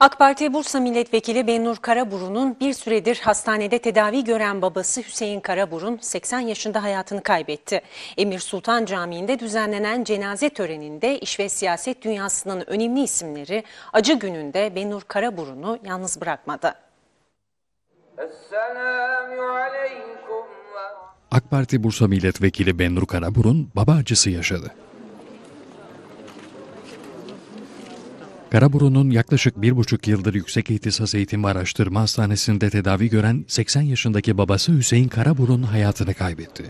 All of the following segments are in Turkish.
AK Parti Bursa Milletvekili Bennur Karaburun'un bir süredir hastanede tedavi gören babası Hüseyin Karaburun 80 yaşında hayatını kaybetti. Emir Sultan Camii'nde düzenlenen cenaze töreninde iş ve siyaset dünyasının önemli isimleri acı gününde Bennur Karaburun'u yalnız bırakmadı. AK Parti Bursa Milletvekili Benur Karaburun baba acısı yaşadı. Karaburun'un yaklaşık bir buçuk yıldır Yüksek İhtisas Eğitim Araştırma Hastanesi'nde tedavi gören 80 yaşındaki babası Hüseyin Karaburun hayatını kaybetti.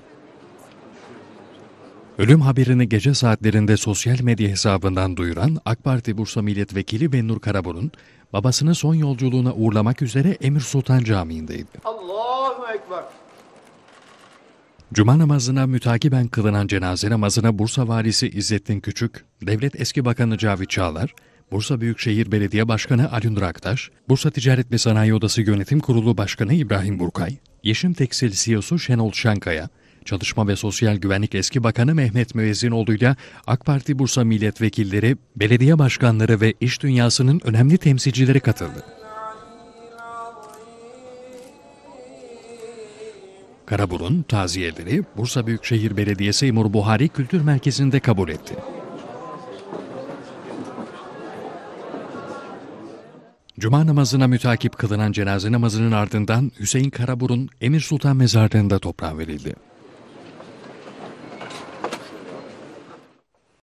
Ölüm haberini gece saatlerinde sosyal medya hesabından duyuran AK Parti Bursa Milletvekili Bennur Karaburun, babasını son yolculuğuna uğurlamak üzere Emir Sultan Camii'ndeydi. Allahu Ekber. Cuma namazına mütakiben kılınan cenaze namazına Bursa Valisi İzzettin Küçük, Devlet Eski Bakanı Cavit Çağlar, Bursa Büyükşehir Belediye Başkanı Alündür Aktaş, Bursa Ticaret ve Sanayi Odası Yönetim Kurulu Başkanı İbrahim Burkay, Yeşim Tekstil CEO'su Şenol Şankaya, Çalışma ve Sosyal Güvenlik Eski Bakanı Mehmet Müezzinoğlu ile AK Parti Bursa milletvekilleri, belediye başkanları ve iş dünyasının önemli temsilcileri katıldı. Karaburun taziyeleri Bursa Büyükşehir Belediyesi İmur Buhari Kültür Merkezi'nde kabul etti. Cuma namazına mütakip kılınan cenaze namazının ardından Hüseyin Karaburun Emir Sultan Mezarlığı'nda toprağa verildi.